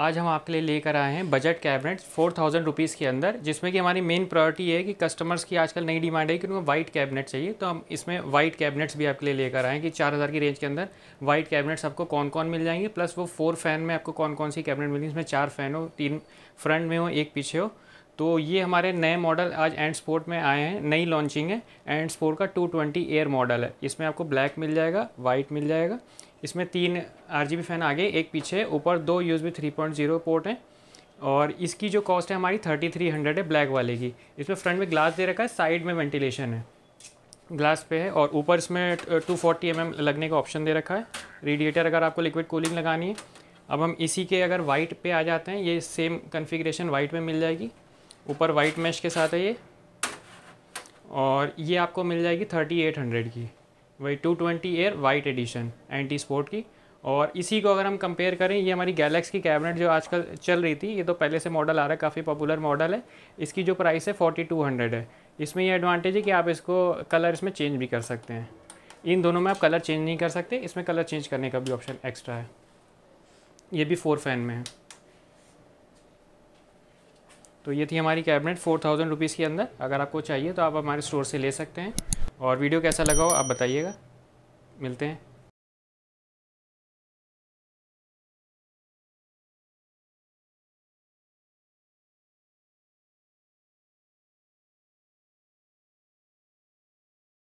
आज हम आपके लिए लेकर आए हैं budget cabinets four thousand rupees के अंदर जिसमें कि हमारी मेन प्रायोरिटी है कि कस्टमर्स की आजकल नई डिमांड है कि उनको वाइट कैबिनेट चाहिए तो हम इसमें वाइट कैबिनेट्स भी आपके लिए लेकर आए हैं कि चार हज़ार की रेंज के अंदर वाइट कैबिनेट्स आपको कौन कौन मिल जाएंगे प्लस वो फोर फैन में आपको कौन कौन सी कैबिनेट मिलेंगी इसमें चार फैन हो तीन फ्रंट में हो एक पीछे हो तो ये हमारे नए मॉडल आज एंड स्पोर्ट में आए हैं नई लॉन्चिंग है एंड स्पोर्ट का टू ट्वेंटी एयर मॉडल है इसमें आपको ब्लैक मिल जाएगा वाइट मिल जाएगा इसमें तीन आर फैन आगे एक पीछे ऊपर दो use B three point zero port हैं और इसकी जो कॉस्ट है हमारी थर्टी थ्री हंड्रेड है ब्लैक वाले की इसमें फ्रंट में ग्लास दे रखा है साइड में वेंटिलेशन है ग्लास पे है और ऊपर इसमें टू फोर्टी एम लगने का ऑप्शन दे रखा है रेडिएटर अगर आपको लिक्विड कूलिंग लगानी है अब हम इसी के अगर वाइट पे आ जाते हैं ये सेम कन्फिग्रेशन वाइट में मिल जाएगी ऊपर वाइट मैश के साथ है ये और ये आपको मिल जाएगी थर्टी एट हंड्रेड की वही 220 air white edition anti sport की और इसी को अगर हम कंपेयर करें ये हमारी गैलेक्स की कैबिनेट जो आजकल चल रही थी ये तो पहले से मॉडल आ रहा है काफ़ी पॉपुलर मॉडल है इसकी जो प्राइस है हंड्रेड है इसमें ये एडवांटेज है कि आप इसको कलर इसमें चेंज भी कर सकते हैं इन दोनों में आप कलर चेंज नहीं कर सकते इसमें कलर चेंज करने का भी ऑप्शन एक्स्ट्रा है ये भी फोर फैन में है तो ये थी हमारी कैबिनेट फोर थाउजेंड रुपीज़ के अंदर अगर आपको चाहिए तो आप हमारे स्टोर से ले सकते हैं और वीडियो कैसा लगा हो आप बताइएगा मिलते हैं